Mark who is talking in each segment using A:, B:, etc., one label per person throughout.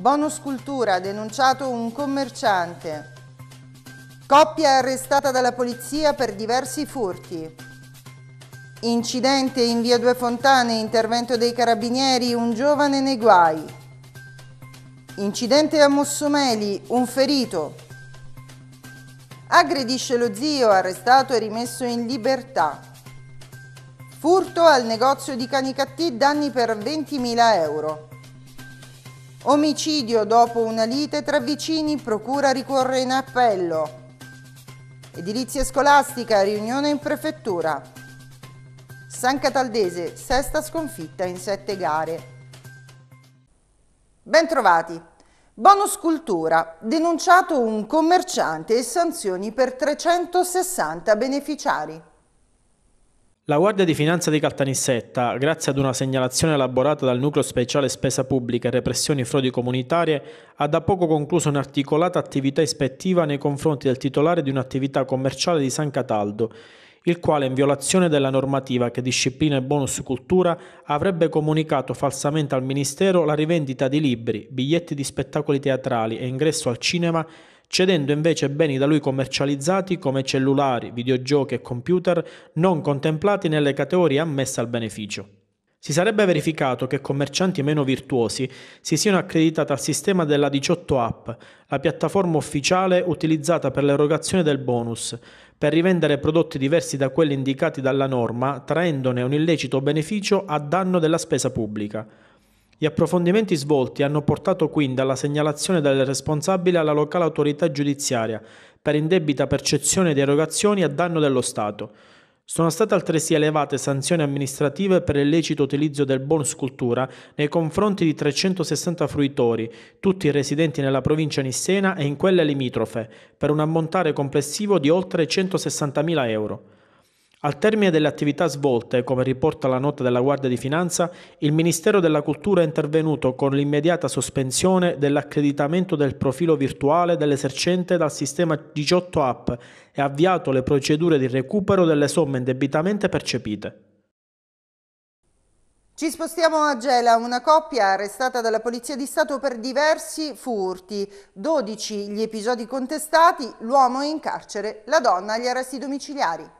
A: Bonus cultura, denunciato un commerciante. Coppia arrestata dalla polizia per diversi furti. Incidente in via Due Fontane, intervento dei carabinieri, un giovane nei guai. Incidente a Mossomeli, un ferito. Aggredisce lo zio, arrestato e rimesso in libertà. Furto al negozio di Canicattì, danni per 20.000 euro. Omicidio dopo una lite tra vicini, procura ricorre in appello. Edilizia scolastica, riunione in prefettura. San Cataldese, sesta sconfitta in sette gare. Bentrovati. Bonus cultura, denunciato un commerciante e sanzioni per 360 beneficiari.
B: La Guardia di Finanza di Caltanissetta, grazie ad una segnalazione elaborata dal Nucleo Speciale Spesa Pubblica e Repressioni Frodi Comunitarie, ha da poco concluso un'articolata attività ispettiva nei confronti del titolare di un'attività commerciale di San Cataldo, il quale, in violazione della normativa che disciplina il bonus cultura, avrebbe comunicato falsamente al Ministero la rivendita di libri, biglietti di spettacoli teatrali e ingresso al cinema cedendo invece beni da lui commercializzati come cellulari, videogiochi e computer non contemplati nelle categorie ammesse al beneficio. Si sarebbe verificato che commercianti meno virtuosi si siano accreditati al sistema della 18 App, la piattaforma ufficiale utilizzata per l'erogazione del bonus, per rivendere prodotti diversi da quelli indicati dalla norma, traendone un illecito beneficio a danno della spesa pubblica. Gli approfondimenti svolti hanno portato quindi alla segnalazione del responsabile alla locale autorità giudiziaria per indebita percezione di erogazioni a danno dello Stato. Sono state altresì elevate sanzioni amministrative per illecito utilizzo del bonus cultura nei confronti di 360 fruitori, tutti residenti nella provincia nissena e in quelle limitrofe, per un ammontare complessivo di oltre 160.000 euro. Al termine delle attività svolte, come riporta la nota della Guardia di Finanza, il Ministero della Cultura è intervenuto con l'immediata sospensione dell'accreditamento del profilo virtuale dell'esercente dal sistema 18 app e ha avviato le procedure di recupero delle somme indebitamente percepite.
A: Ci spostiamo a Gela, una coppia arrestata dalla Polizia di Stato per diversi furti, 12 gli episodi contestati, l'uomo è in carcere, la donna agli arresti domiciliari.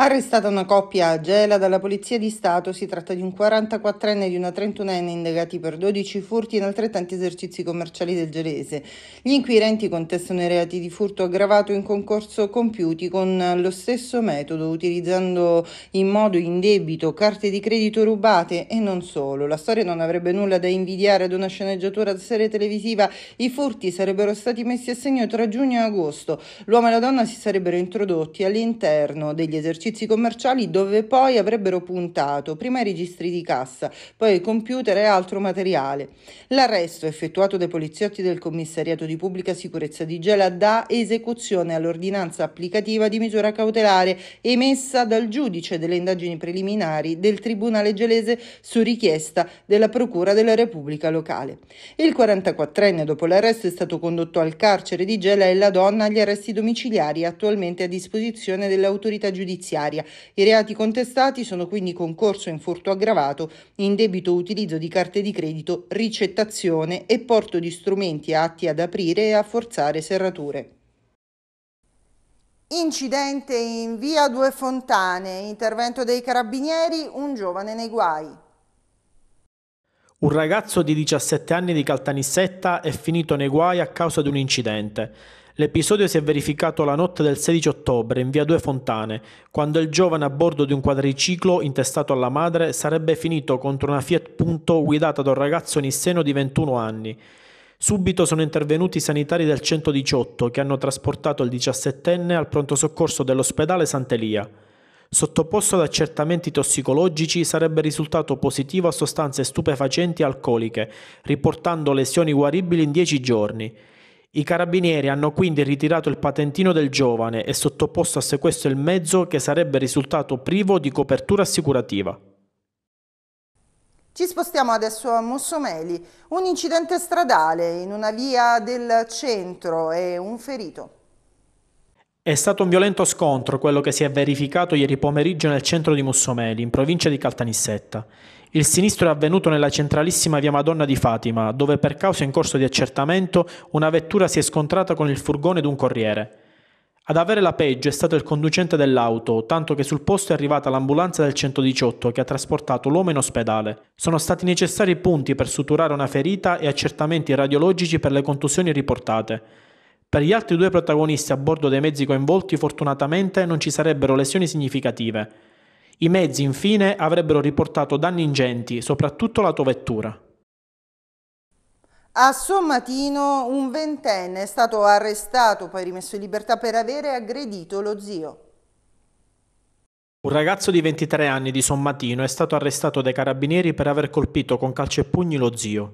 A: Arrestata una coppia a Gela dalla Polizia di Stato, si tratta di un 44enne e di una 31enne indagati per 12 furti in altrettanti esercizi commerciali del Gelese. Gli inquirenti contestano i reati di furto aggravato in concorso compiuti con lo stesso metodo, utilizzando in modo indebito carte di credito rubate e non solo. La storia non avrebbe nulla da invidiare ad una sceneggiatura da serie televisiva. I furti sarebbero stati messi a segno tra giugno e agosto. L'uomo e la donna si sarebbero introdotti all'interno degli esercizi esercizi commerciali dove poi avrebbero puntato prima i registri di cassa, poi i computer e altro materiale. L'arresto effettuato dai poliziotti del commissariato di pubblica sicurezza di Gela dà esecuzione all'ordinanza applicativa di misura cautelare emessa dal giudice delle indagini preliminari del Tribunale gelese su richiesta della Procura della Repubblica locale. Il 44enne dopo l'arresto è stato condotto al carcere di Gela e la donna agli arresti domiciliari attualmente a disposizione dell'autorità giudiziaria finanziaria. I reati contestati sono quindi concorso in furto aggravato, indebito utilizzo di carte di credito, ricettazione e porto di strumenti atti ad aprire e a forzare serrature. Incidente in via Due Fontane, intervento dei carabinieri, un giovane nei guai.
B: Un ragazzo di 17 anni di Caltanissetta è finito nei guai a causa di un incidente. L'episodio si è verificato la notte del 16 ottobre in via Due Fontane, quando il giovane a bordo di un quadriciclo intestato alla madre sarebbe finito contro una Fiat Punto guidata da un ragazzo nisseno di 21 anni. Subito sono intervenuti i sanitari del 118 che hanno trasportato il 17enne al pronto soccorso dell'ospedale Sant'Elia. Sottoposto ad accertamenti tossicologici sarebbe risultato positivo a sostanze stupefacenti e alcoliche, riportando lesioni guaribili in 10 giorni. I carabinieri hanno quindi ritirato il patentino del giovane e sottoposto a sequestro il mezzo che sarebbe risultato privo di copertura assicurativa.
A: Ci spostiamo adesso a Mossomeli, un incidente stradale in una via del centro e un ferito.
B: È stato un violento scontro quello che si è verificato ieri pomeriggio nel centro di Mussomeli, in provincia di Caltanissetta. Il sinistro è avvenuto nella centralissima via Madonna di Fatima, dove per causa in corso di accertamento una vettura si è scontrata con il furgone di un corriere. Ad avere la peggio è stato il conducente dell'auto, tanto che sul posto è arrivata l'ambulanza del 118 che ha trasportato l'uomo in ospedale. Sono stati necessari punti per suturare una ferita e accertamenti radiologici per le contusioni riportate. Per gli altri due protagonisti a bordo dei mezzi coinvolti fortunatamente non ci sarebbero lesioni significative. I mezzi infine avrebbero riportato danni ingenti, soprattutto la tovettura.
A: A Sommatino un ventenne è stato arrestato, poi rimesso in libertà per avere aggredito lo zio.
B: Un ragazzo di 23 anni di Sommatino è stato arrestato dai carabinieri per aver colpito con calcio e pugni lo zio.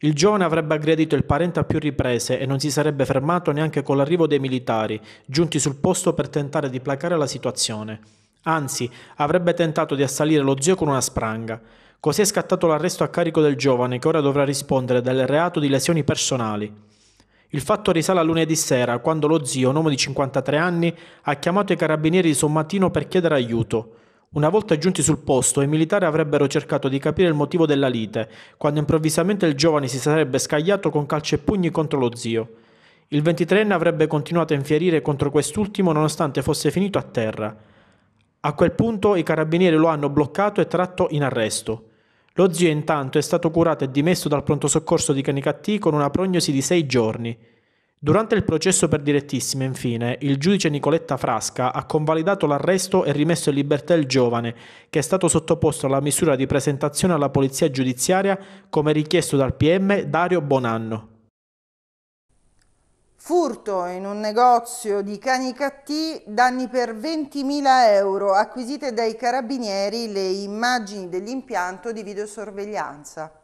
B: Il giovane avrebbe aggredito il parente a più riprese e non si sarebbe fermato neanche con l'arrivo dei militari, giunti sul posto per tentare di placare la situazione. Anzi, avrebbe tentato di assalire lo zio con una spranga. Così è scattato l'arresto a carico del giovane che ora dovrà rispondere del reato di lesioni personali. Il fatto risale a lunedì sera, quando lo zio, un uomo di 53 anni, ha chiamato i carabinieri di Sommatino per chiedere aiuto. Una volta giunti sul posto, i militari avrebbero cercato di capire il motivo della lite, quando improvvisamente il giovane si sarebbe scagliato con calci e pugni contro lo zio. Il 23enne avrebbe continuato a infierire contro quest'ultimo nonostante fosse finito a terra. A quel punto i carabinieri lo hanno bloccato e tratto in arresto. Lo zio intanto è stato curato e dimesso dal pronto soccorso di Canicattì con una prognosi di sei giorni. Durante il processo per direttissima, infine, il giudice Nicoletta Frasca ha convalidato l'arresto e rimesso in libertà il giovane, che è stato sottoposto alla misura di presentazione alla polizia giudiziaria come richiesto dal PM Dario Bonanno.
A: Furto in un negozio di cani Canicattì, danni per 20.000 euro, acquisite dai carabinieri le immagini dell'impianto di videosorveglianza.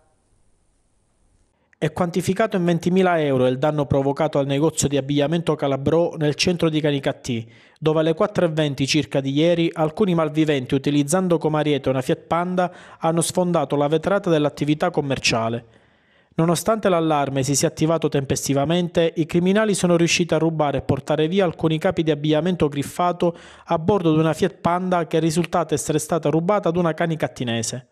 B: È quantificato in 20.000 euro il danno provocato al negozio di abbigliamento Calabrò nel centro di Canicattì, dove alle 4.20 circa di ieri alcuni malviventi utilizzando come ariete una Fiat Panda hanno sfondato la vetrata dell'attività commerciale. Nonostante l'allarme si sia attivato tempestivamente, i criminali sono riusciti a rubare e portare via alcuni capi di abbigliamento griffato a bordo di una Fiat Panda che è risultata essere stata rubata ad una canicattinese.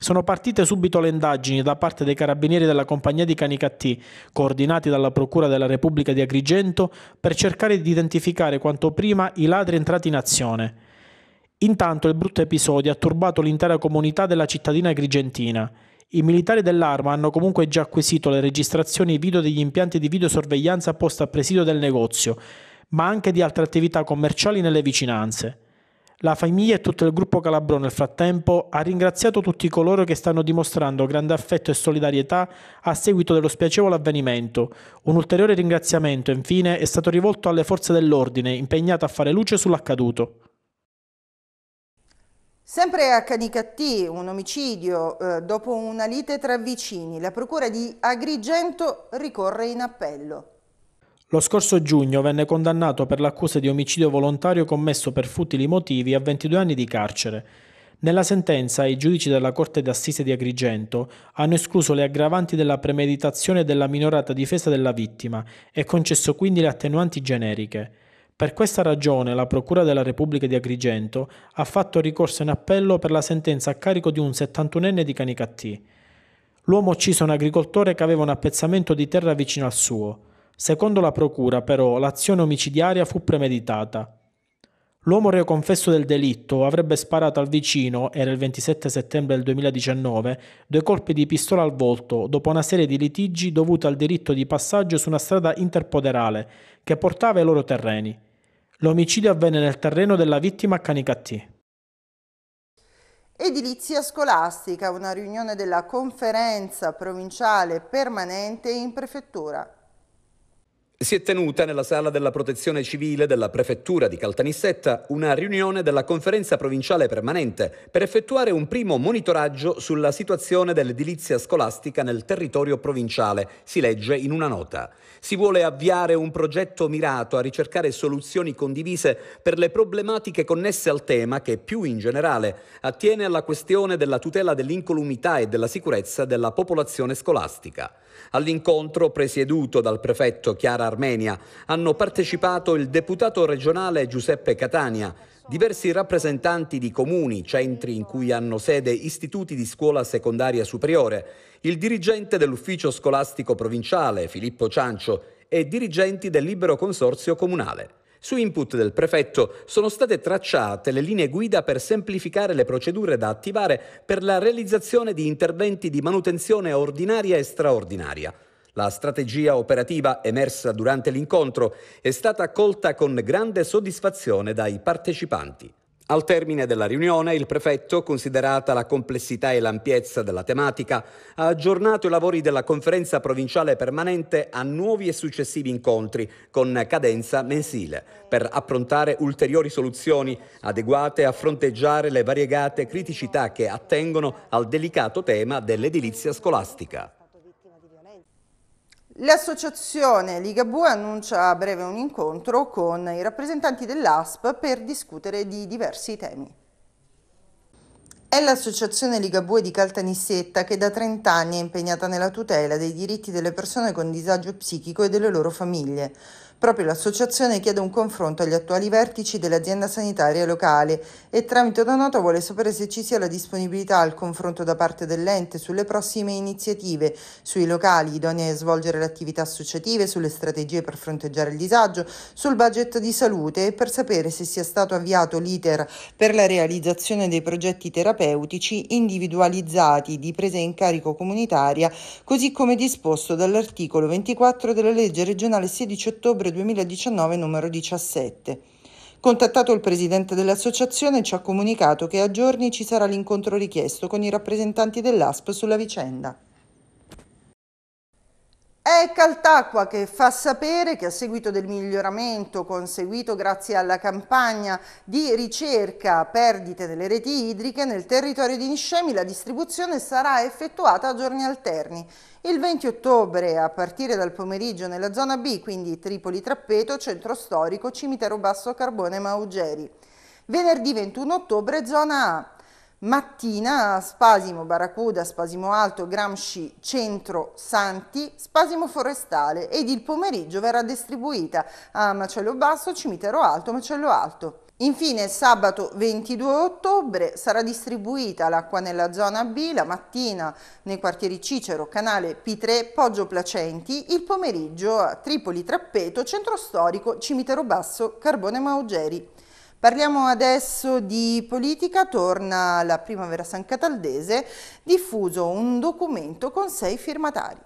B: Sono partite subito le indagini da parte dei carabinieri della compagnia di Canicattì, coordinati dalla Procura della Repubblica di Agrigento, per cercare di identificare quanto prima i ladri entrati in azione. Intanto il brutto episodio ha turbato l'intera comunità della cittadina agrigentina. I militari dell'arma hanno comunque già acquisito le registrazioni video degli impianti di videosorveglianza posti a presidio del negozio, ma anche di altre attività commerciali nelle vicinanze. La famiglia e tutto il gruppo Calabrò nel frattempo ha ringraziato tutti coloro che stanno dimostrando grande affetto e solidarietà a seguito dello spiacevole avvenimento. Un ulteriore ringraziamento infine è stato rivolto alle forze dell'ordine impegnate a fare luce sull'accaduto.
A: Sempre a Canicattì, un omicidio eh, dopo una lite tra vicini. La procura di Agrigento ricorre in appello.
B: Lo scorso giugno venne condannato per l'accusa di omicidio volontario commesso per futili motivi a 22 anni di carcere. Nella sentenza i giudici della Corte d'Assise di Agrigento hanno escluso le aggravanti della premeditazione della minorata difesa della vittima e concesso quindi le attenuanti generiche. Per questa ragione la Procura della Repubblica di Agrigento ha fatto ricorso in appello per la sentenza a carico di un 71enne di Canicattì. L'uomo ucciso un agricoltore che aveva un appezzamento di terra vicino al suo. Secondo la procura, però, l'azione omicidiaria fu premeditata. L'uomo reo confesso del delitto avrebbe sparato al vicino, era il 27 settembre del 2019, due colpi di pistola al volto dopo una serie di litigi dovuti al diritto di passaggio su una strada interpoderale che portava ai loro terreni. L'omicidio avvenne nel terreno della vittima a Canicattì.
A: Edilizia scolastica, una riunione della conferenza provinciale permanente in prefettura.
C: Si è tenuta nella sala della protezione civile della prefettura di Caltanissetta una riunione della conferenza provinciale permanente per effettuare un primo monitoraggio sulla situazione dell'edilizia scolastica nel territorio provinciale, si legge in una nota. Si vuole avviare un progetto mirato a ricercare soluzioni condivise per le problematiche connesse al tema che più in generale attiene alla questione della tutela dell'incolumità e della sicurezza della popolazione scolastica. All'incontro, presieduto dal prefetto Chiara Armenia, hanno partecipato il deputato regionale Giuseppe Catania, diversi rappresentanti di comuni, centri in cui hanno sede istituti di scuola secondaria superiore, il dirigente dell'ufficio scolastico provinciale Filippo Ciancio e dirigenti del libero consorzio comunale. Su input del prefetto sono state tracciate le linee guida per semplificare le procedure da attivare per la realizzazione di interventi di manutenzione ordinaria e straordinaria. La strategia operativa emersa durante l'incontro è stata accolta con grande soddisfazione dai partecipanti. Al termine della riunione il prefetto, considerata la complessità e l'ampiezza della tematica, ha aggiornato i lavori della conferenza provinciale permanente a nuovi e successivi incontri con cadenza mensile per approntare ulteriori soluzioni adeguate a fronteggiare le variegate criticità che attengono al delicato tema dell'edilizia scolastica.
A: L'associazione Ligabue annuncia a breve un incontro con i rappresentanti dell'ASP per discutere di diversi temi. È l'associazione Ligabue di Caltanissetta che da 30 anni è impegnata nella tutela dei diritti delle persone con disagio psichico e delle loro famiglie. Proprio l'associazione chiede un confronto agli attuali vertici dell'azienda sanitaria locale e tramite Donato vuole sapere se ci sia la disponibilità al confronto da parte dell'ente sulle prossime iniziative, sui locali idonei a svolgere le attività associative, sulle strategie per fronteggiare il disagio, sul budget di salute e per sapere se sia stato avviato l'iter per la realizzazione dei progetti terapeutici individualizzati di presa in carico comunitaria, così come disposto dall'articolo 24 della legge regionale 16 ottobre dicembre 2019 numero 17. Contattato il presidente dell'associazione ci ha comunicato che a giorni ci sarà l'incontro richiesto con i rappresentanti dell'ASP sulla vicenda. È Caltacqua che fa sapere che a seguito del miglioramento conseguito grazie alla campagna di ricerca perdite delle reti idriche nel territorio di Niscemi la distribuzione sarà effettuata a giorni alterni. Il 20 ottobre a partire dal pomeriggio nella zona B, quindi Tripoli Trappeto, centro storico, cimitero basso Carbone Maugeri. Venerdì 21 ottobre zona A. Mattina, spasimo Barracuda, spasimo alto, Gramsci, centro, Santi, spasimo forestale ed il pomeriggio verrà distribuita a ah, macello basso, cimitero alto, macello alto. Infine sabato 22 ottobre sarà distribuita l'acqua nella zona B, la mattina nei quartieri Cicero, Canale P3, Poggio Placenti, il pomeriggio a Tripoli Trappeto, Centro Storico, Cimitero Basso, Carbone Maugeri. Parliamo adesso di politica, torna la primavera san cataldese, diffuso un documento con sei firmatari.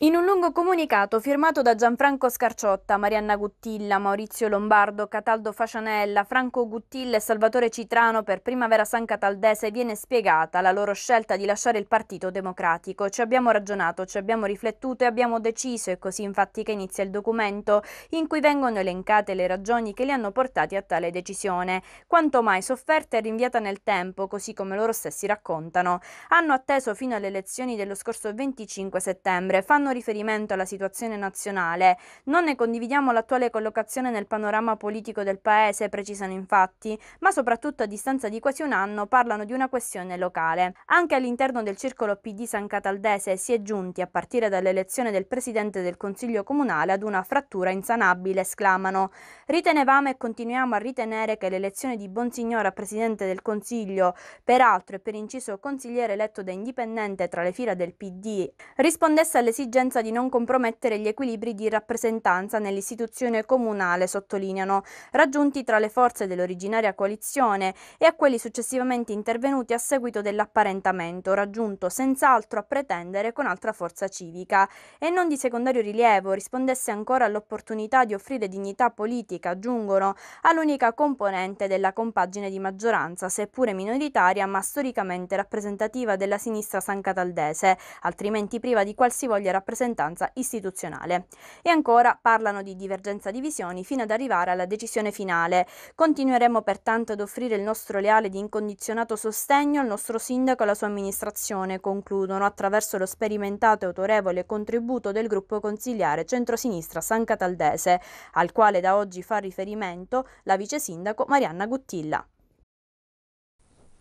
D: In un lungo comunicato firmato da Gianfranco Scarciotta, Marianna Guttilla, Maurizio Lombardo, Cataldo Facianella, Franco Guttilla e Salvatore Citrano per Primavera San Cataldese viene spiegata la loro scelta di lasciare il Partito Democratico. Ci abbiamo ragionato, ci abbiamo riflettuto e abbiamo deciso, è così infatti che inizia il documento, in cui vengono elencate le ragioni che li hanno portati a tale decisione, quanto mai sofferta e rinviata nel tempo, così come loro stessi raccontano. Hanno atteso fino alle elezioni dello scorso 25 settembre, fanno fanno riferimento alla situazione nazionale. Non ne condividiamo l'attuale collocazione nel panorama politico del Paese, precisano infatti, ma soprattutto a distanza di quasi un anno parlano di una questione locale. Anche all'interno del circolo PD San Cataldese si è giunti, a partire dall'elezione del Presidente del Consiglio Comunale, ad una frattura insanabile, esclamano. Ritenevamo e continuiamo a ritenere che l'elezione di Bonsignora Presidente del Consiglio, peraltro e per inciso consigliere eletto da indipendente tra le fila del PD, rispondesse all'esigenza l'esigenza di non compromettere gli equilibri di rappresentanza nell'istituzione comunale, sottolineano, raggiunti tra le forze dell'originaria coalizione e a quelli successivamente intervenuti a seguito dell'apparentamento, raggiunto senz'altro a pretendere con altra forza civica. E non di secondario rilievo rispondesse ancora all'opportunità di offrire dignità politica, aggiungono, all'unica componente della compagine di maggioranza, seppure minoritaria ma storicamente rappresentativa della sinistra sancataldese, altrimenti priva di qualsivoglia rappresentazione rappresentanza istituzionale. E ancora parlano di divergenza di visioni fino ad arrivare alla decisione finale. Continueremo pertanto ad offrire il nostro leale ed incondizionato sostegno al nostro sindaco e alla sua amministrazione, concludono attraverso lo sperimentato e autorevole contributo del gruppo consigliare centrosinistra San Cataldese, al quale da oggi fa riferimento la vice sindaco Marianna Guttilla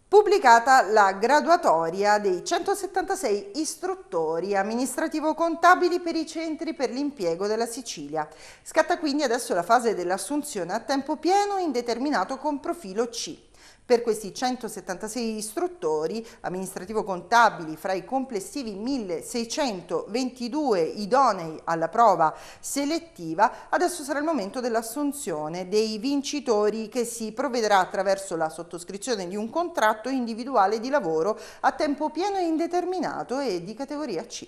A: pubblicata la graduatoria dei 176 istruttori amministrativo-contabili per i centri per l'impiego della Sicilia. Scatta quindi adesso la fase dell'assunzione a tempo pieno indeterminato con profilo C. Per questi 176 istruttori amministrativo-contabili fra i complessivi 1622 idonei alla prova selettiva, adesso sarà il momento dell'assunzione dei vincitori che si provvederà attraverso la sottoscrizione di un contratto individuale di lavoro a tempo pieno e indeterminato e di categoria C.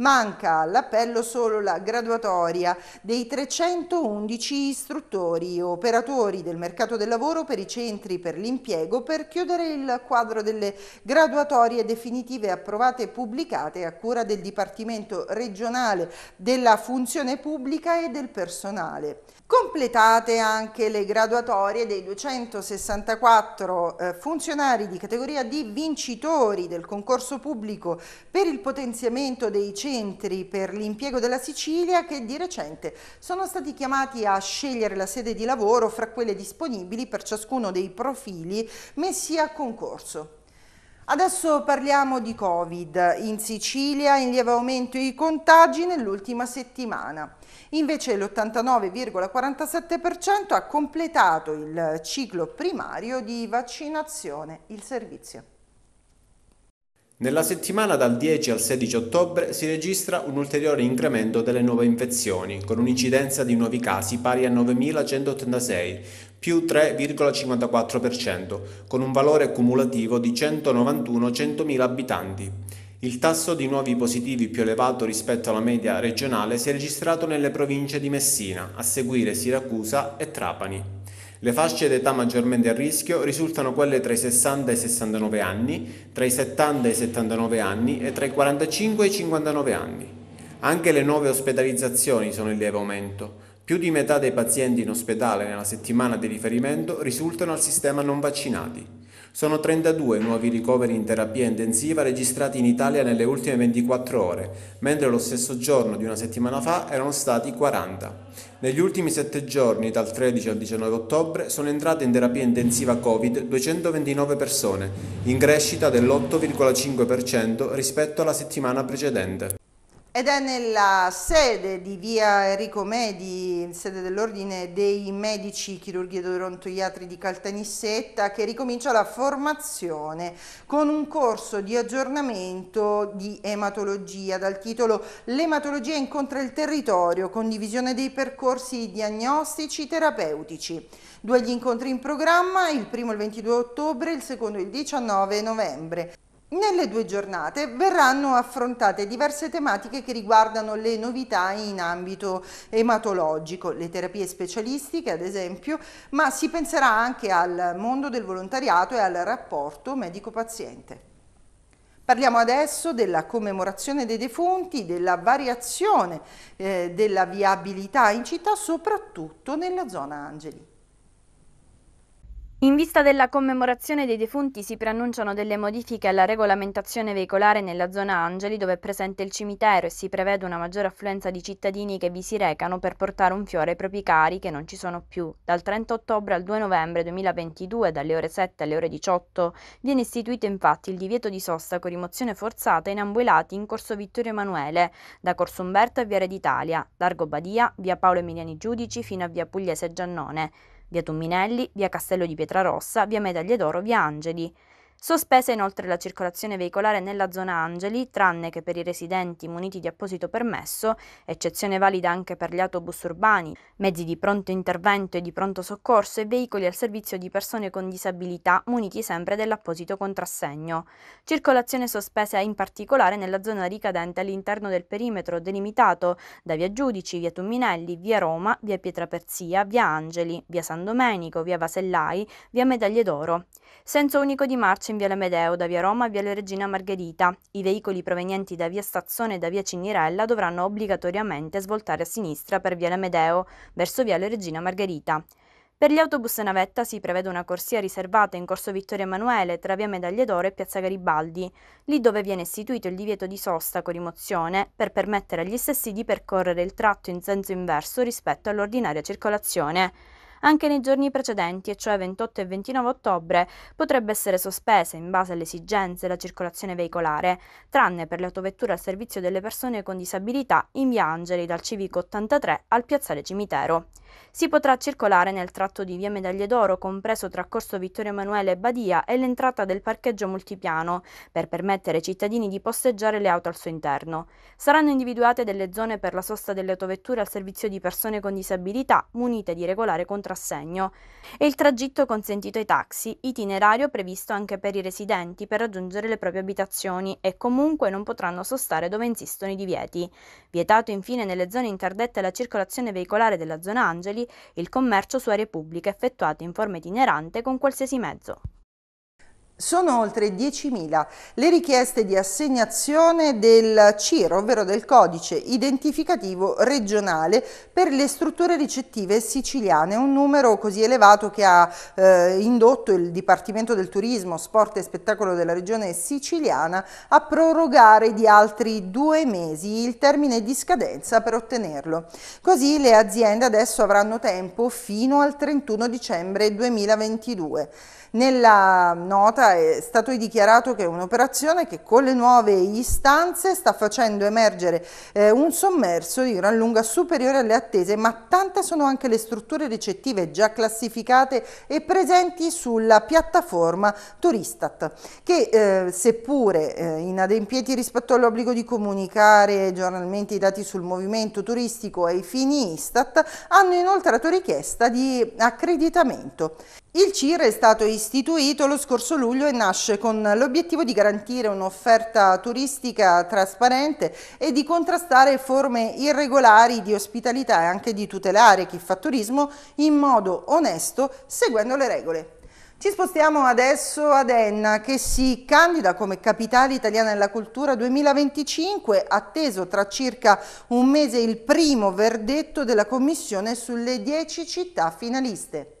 A: Manca all'appello solo la graduatoria dei 311 istruttori, e operatori del mercato del lavoro per i centri per l'impiego per chiudere il quadro delle graduatorie definitive approvate e pubblicate a cura del Dipartimento regionale della funzione pubblica e del personale. Completate anche le graduatorie dei 264 eh, funzionari di categoria D vincitori del concorso pubblico per il potenziamento dei centri centri per l'impiego della Sicilia che di recente sono stati chiamati a scegliere la sede di lavoro fra quelle disponibili per ciascuno dei profili messi a concorso. Adesso parliamo di Covid. In Sicilia in lieve aumento i contagi nell'ultima settimana. Invece l'89,47% ha completato il ciclo primario di vaccinazione, il servizio.
E: Nella settimana dal 10 al 16 ottobre si registra un ulteriore incremento delle nuove infezioni, con un'incidenza di nuovi casi pari a 9.186, più 3,54%, con un valore cumulativo di 191-100.000 abitanti. Il tasso di nuovi positivi più elevato rispetto alla media regionale si è registrato nelle province di Messina, a seguire Siracusa e Trapani. Le fasce d'età maggiormente a rischio risultano quelle tra i 60 e i 69 anni, tra i 70 e i 79 anni e tra i 45 e i 59 anni. Anche le nuove ospedalizzazioni sono in lieve aumento. Più di metà dei pazienti in ospedale nella settimana di riferimento risultano al sistema non vaccinati. Sono 32 nuovi ricoveri in terapia intensiva registrati in Italia nelle ultime 24 ore, mentre lo stesso giorno di una settimana fa erano stati 40. Negli ultimi 7 giorni, dal 13 al 19 ottobre, sono entrate in terapia intensiva Covid 229 persone, in crescita dell'8,5% rispetto alla settimana precedente
A: ed è nella sede di via Enrico Medi, sede dell'Ordine dei Medici Chirurghi ed Odontoiatri di Caltanissetta, che ricomincia la formazione con un corso di aggiornamento di ematologia dal titolo L'ematologia incontra il territorio, condivisione dei percorsi diagnostici terapeutici. Due gli incontri in programma, il primo il 22 ottobre, il secondo il 19 novembre. Nelle due giornate verranno affrontate diverse tematiche che riguardano le novità in ambito ematologico, le terapie specialistiche ad esempio, ma si penserà anche al mondo del volontariato e al rapporto medico-paziente. Parliamo adesso della commemorazione dei defunti, della variazione eh, della viabilità in città, soprattutto nella zona Angeli.
D: In vista della commemorazione dei defunti si preannunciano delle modifiche alla regolamentazione veicolare nella zona Angeli dove è presente il cimitero e si prevede una maggiore affluenza di cittadini che vi si recano per portare un fiore ai propri cari che non ci sono più. Dal 30 ottobre al 2 novembre 2022 dalle ore 7 alle ore 18 viene istituito infatti il divieto di sosta con rimozione forzata in ambuelati in corso Vittorio Emanuele, da corso Umberto a Viare d'Italia, largo Badia, via Paolo Emiliani Giudici fino a via Pugliese Giannone via Tumminelli, via Castello di Pietrarossa, via Medaglie d'Oro, via Angeli. Sospesa inoltre la circolazione veicolare nella zona Angeli, tranne che per i residenti muniti di apposito permesso, eccezione valida anche per gli autobus urbani, mezzi di pronto intervento e di pronto soccorso e veicoli al servizio di persone con disabilità muniti sempre dell'apposito contrassegno. Circolazione sospesa in particolare nella zona ricadente all'interno del perimetro delimitato da via Giudici, via Tumminelli, via Roma, via Pietraperzia, via Angeli, via San Domenico, via Vasellai, via Medaglie d'Oro. Senso unico di marcia in Viale Medeo, da Via Roma a Viale Regina Margherita. I veicoli provenienti da Via Stazione e da Via Cinirella dovranno obbligatoriamente svoltare a sinistra per Viale Medeo, verso Viale Regina Margherita. Per gli autobus e navetta si prevede una corsia riservata in corso Vittorio Emanuele tra via Medaglie d'Oro e piazza Garibaldi, lì dove viene istituito il divieto di sosta con rimozione per permettere agli stessi di percorrere il tratto in senso inverso rispetto all'ordinaria circolazione anche nei giorni precedenti, e cioè 28 e 29 ottobre, potrebbe essere sospesa in base alle esigenze la circolazione veicolare, tranne per le autovetture al servizio delle persone con disabilità in via Angeli dal civico 83 al piazzale cimitero. Si potrà circolare nel tratto di via Medaglie d'Oro, compreso tra Corso Vittorio Emanuele e Badia e l'entrata del parcheggio multipiano, per permettere ai cittadini di posteggiare le auto al suo interno. Saranno individuate delle zone per la sosta delle autovetture al servizio di persone con disabilità munite di regolare contratto contrassegno e il tragitto consentito ai taxi, itinerario previsto anche per i residenti per raggiungere le proprie abitazioni e comunque non potranno sostare dove insistono i divieti. Vietato infine nelle zone interdette alla circolazione veicolare della zona Angeli il commercio su aree pubbliche effettuato in forma itinerante con qualsiasi mezzo.
A: Sono oltre 10.000 le richieste di assegnazione del CIR, ovvero del codice identificativo regionale per le strutture ricettive siciliane, un numero così elevato che ha eh, indotto il Dipartimento del Turismo, Sport e Spettacolo della Regione siciliana a prorogare di altri due mesi il termine di scadenza per ottenerlo. Così le aziende adesso avranno tempo fino al 31 dicembre 2022. Nella nota è stato dichiarato che è un'operazione che con le nuove istanze sta facendo emergere eh, un sommerso di gran lunga superiore alle attese, ma tante sono anche le strutture ricettive già classificate e presenti sulla piattaforma Turistat, che eh, seppure eh, inadempienti rispetto all'obbligo di comunicare giornalmente i dati sul movimento turistico ai fini Istat, hanno inoltrato richiesta di accreditamento. Il CIR è stato istituito istituito lo scorso luglio e nasce con l'obiettivo di garantire un'offerta turistica trasparente e di contrastare forme irregolari di ospitalità e anche di tutelare chi fa turismo in modo onesto seguendo le regole. Ci spostiamo adesso ad Enna che si candida come capitale italiana della cultura 2025, atteso tra circa un mese il primo verdetto della commissione sulle 10 città finaliste.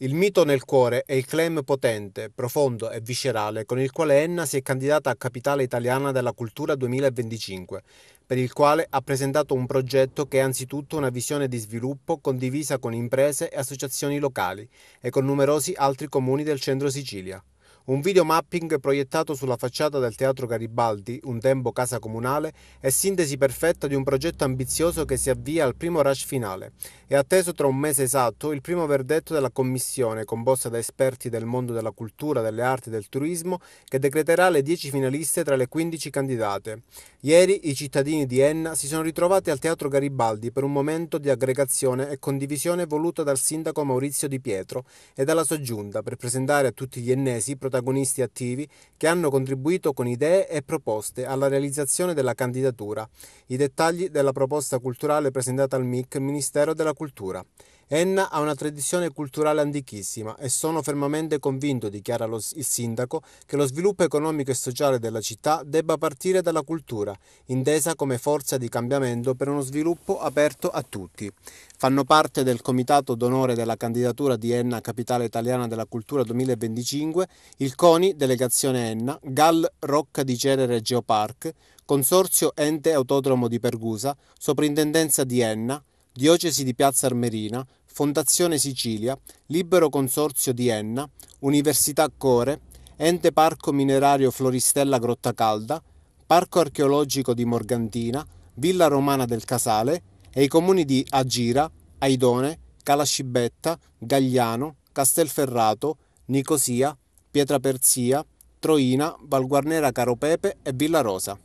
E: Il mito nel cuore è il claim potente, profondo e viscerale con il quale Enna si è candidata a Capitale Italiana della Cultura 2025, per il quale ha presentato un progetto che è anzitutto una visione di sviluppo condivisa con imprese e associazioni locali e con numerosi altri comuni del centro Sicilia. Un video mapping proiettato sulla facciata del Teatro Garibaldi, un tempo casa comunale, è sintesi perfetta di un progetto ambizioso che si avvia al primo rush finale. È atteso tra un mese esatto il primo verdetto della commissione, composta da esperti del mondo della cultura, delle arti e del turismo, che decreterà le 10 finaliste tra le 15 candidate. Ieri i cittadini di Enna si sono ritrovati al Teatro Garibaldi per un momento di aggregazione e condivisione voluta dal sindaco Maurizio Di Pietro e dalla sua giunta per presentare a tutti gli ennesi protagonisti protagonisti attivi che hanno contribuito con idee e proposte alla realizzazione della candidatura. I dettagli della proposta culturale presentata al MIC, Ministero della Cultura. Enna ha una tradizione culturale antichissima e sono fermamente convinto, dichiara lo, il sindaco, che lo sviluppo economico e sociale della città debba partire dalla cultura, intesa come forza di cambiamento per uno sviluppo aperto a tutti fanno parte del Comitato d'Onore della candidatura di Enna Capitale Italiana della Cultura 2025 il CONI, Delegazione Enna, GAL Rocca di Cerere Geopark, Consorzio Ente Autodromo di Pergusa, Soprintendenza di Enna, Diocesi di Piazza Armerina, Fondazione Sicilia, Libero Consorzio di Enna, Università Core, Ente Parco Minerario Floristella Grotta Calda, Parco Archeologico di Morgantina, Villa Romana del Casale, e i comuni di Agira, Aidone, Calascibetta, Gagliano, Castelferrato, Nicosia, Pietraperzia, Troina, Valguarnera Caropepe e Villarosa.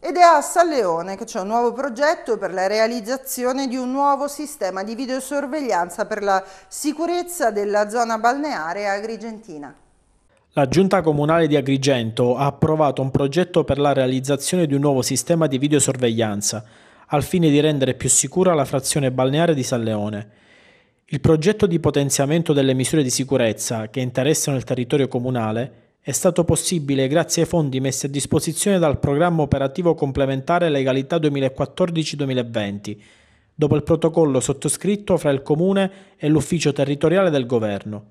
A: Ed è a San Leone che c'è un nuovo progetto per la realizzazione di un nuovo sistema di videosorveglianza per la sicurezza della zona balneare agrigentina.
B: La Giunta Comunale di Agrigento ha approvato un progetto per la realizzazione di un nuovo sistema di videosorveglianza al fine di rendere più sicura la frazione balneare di San Leone. Il progetto di potenziamento delle misure di sicurezza che interessano il territorio comunale è stato possibile grazie ai fondi messi a disposizione dal programma operativo complementare Legalità 2014-2020, dopo il protocollo sottoscritto fra il Comune e l'Ufficio territoriale del Governo.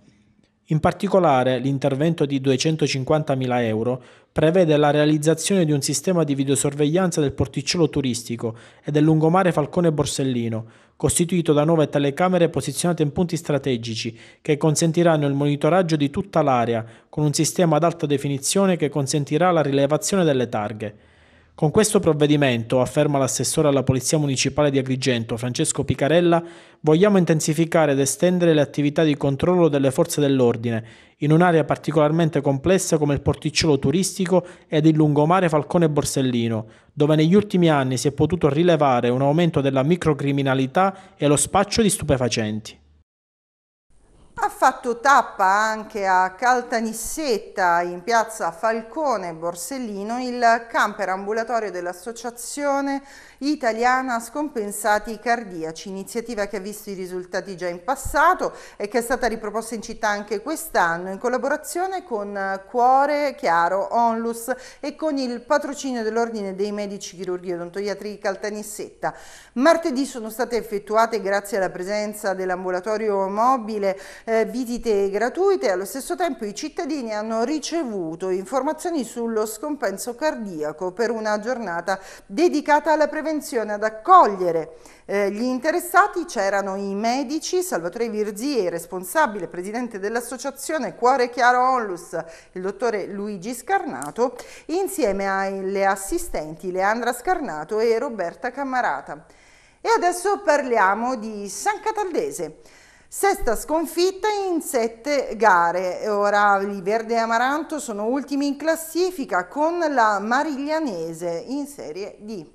B: In particolare, l'intervento di 250.000 euro prevede la realizzazione di un sistema di videosorveglianza del porticciolo turistico e del lungomare Falcone Borsellino, costituito da nuove telecamere posizionate in punti strategici che consentiranno il monitoraggio di tutta l'area con un sistema ad alta definizione che consentirà la rilevazione delle targhe. Con questo provvedimento, afferma l'assessore alla Polizia Municipale di Agrigento, Francesco Picarella, vogliamo intensificare ed estendere le attività di controllo delle forze dell'ordine in un'area particolarmente complessa come il porticciolo turistico ed il lungomare Falcone Borsellino, dove negli ultimi anni si è potuto rilevare un aumento della microcriminalità e lo spaccio di stupefacenti.
A: Ha fatto tappa anche a Caltanissetta, in piazza Falcone Borsellino, il camper ambulatorio dell'Associazione Italiana Scompensati Cardiaci, iniziativa che ha visto i risultati già in passato e che è stata riproposta in città anche quest'anno in collaborazione con Cuore Chiaro Onlus e con il patrocinio dell'Ordine dei Medici Chirurghi Odontoiatri di Caltanissetta. Martedì sono state effettuate, grazie alla presenza dell'ambulatorio mobile, eh, visite gratuite e allo stesso tempo i cittadini hanno ricevuto informazioni sullo scompenso cardiaco per una giornata dedicata alla prevenzione ad accogliere eh, gli interessati c'erano i medici, Salvatore Virzie, responsabile presidente dell'associazione Cuore Chiaro Onlus, il dottore Luigi Scarnato, insieme alle assistenti Leandra Scarnato e Roberta Cammarata. E adesso parliamo di San Cataldese. Sesta sconfitta in sette gare, ora i Verde e Amaranto sono ultimi in classifica con la Mariglianese in Serie D.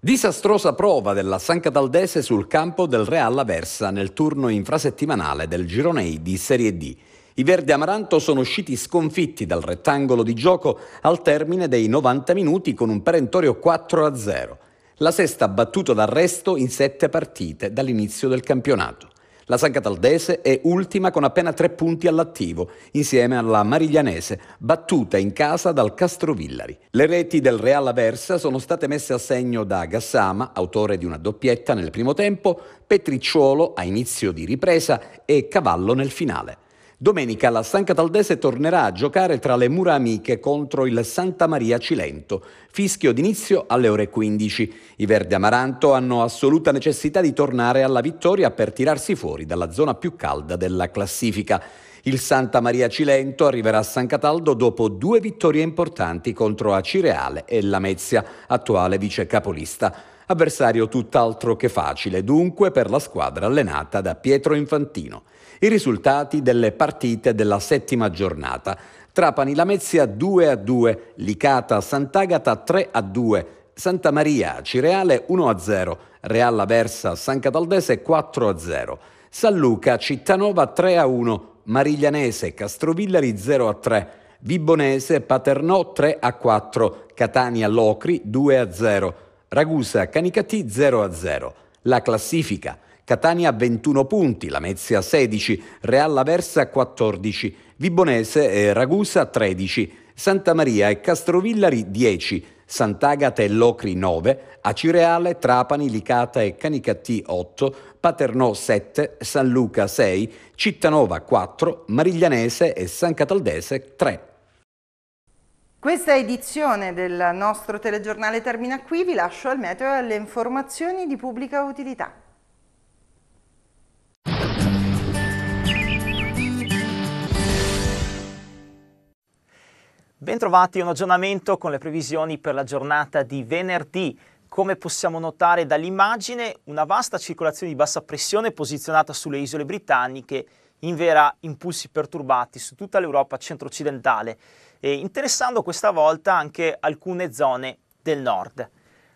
C: Disastrosa prova della San Cataldese sul campo del Real Aversa nel turno infrasettimanale del Gironei di Serie D. I Verdi Amaranto sono usciti sconfitti dal rettangolo di gioco al termine dei 90 minuti con un perentorio 4-0. La sesta battuta d'arresto in sette partite dall'inizio del campionato. La San Cataldese è ultima con appena tre punti all'attivo, insieme alla Mariglianese, battuta in casa dal Castrovillari. Le reti del Real Aversa sono state messe a segno da Gassama, autore di una doppietta nel primo tempo, Petricciolo a inizio di ripresa e Cavallo nel finale. Domenica la San Cataldese tornerà a giocare tra le mura amiche contro il Santa Maria Cilento. Fischio d'inizio alle ore 15. I Verdi Amaranto hanno assoluta necessità di tornare alla vittoria per tirarsi fuori dalla zona più calda della classifica. Il Santa Maria Cilento arriverà a San Cataldo dopo due vittorie importanti contro Acireale e Lamezia, attuale vice capolista. Avversario tutt'altro che facile dunque per la squadra allenata da Pietro Infantino i risultati delle partite della settima giornata. Trapani Lamezia 2 a 2, Licata Sant'Agata 3 a 2, Santa Maria Cireale 1 a 0, Real Aversa San Cataldese 4 a 0, San Luca Cittanova 3 a 1, Mariglianese Castrovillari 0 a 3, Vibonese Paternò 3 a 4, Catania Locri 2 a 0, Ragusa Canicati 0 a 0. La classifica Catania 21 punti, Lamezia 16, Real Aversa 14, Vibonese e Ragusa 13, Santa Maria e Castrovillari 10, Sant'Agata e Locri 9, Acireale, Trapani, Licata e Canicattì 8, Paternò 7, San Luca 6, Cittanova 4, Mariglianese e San Cataldese 3.
A: Questa edizione del nostro telegiornale termina qui, vi lascio al meteo e alle informazioni di pubblica utilità.
F: Bentrovati, un aggiornamento con le previsioni per la giornata di venerdì. Come possiamo notare dall'immagine, una vasta circolazione di bassa pressione posizionata sulle isole britanniche invera impulsi perturbati su tutta l'Europa centro-occidentale, interessando questa volta anche alcune zone del nord.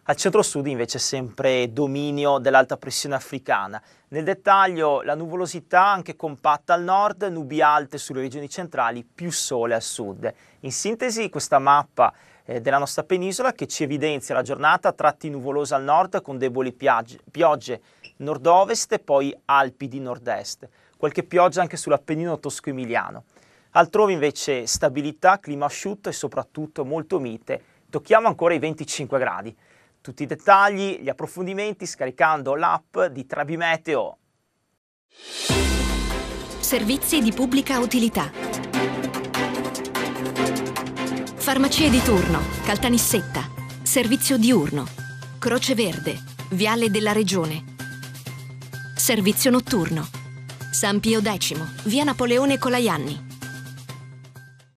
F: Al centro-sud invece sempre dominio dell'alta pressione africana. Nel dettaglio la nuvolosità anche compatta al nord, nubi alte sulle regioni centrali, più sole al sud. In sintesi questa mappa eh, della nostra penisola che ci evidenzia la giornata a tratti nuvolosa al nord con deboli piagge, piogge nord-ovest e poi Alpi di nord-est. Qualche pioggia anche sull'Appennino tosco-emiliano. Altrove invece stabilità, clima asciutto e soprattutto molto mite. Tocchiamo ancora i 25 gradi. Tutti i dettagli, gli approfondimenti scaricando l'app di Trabimeteo.
D: Servizi di pubblica utilità. Farmacie di turno, Caltanissetta, servizio diurno, Croce Verde, Viale della Regione. Servizio notturno, San Pio X, Via Napoleone Colaianni.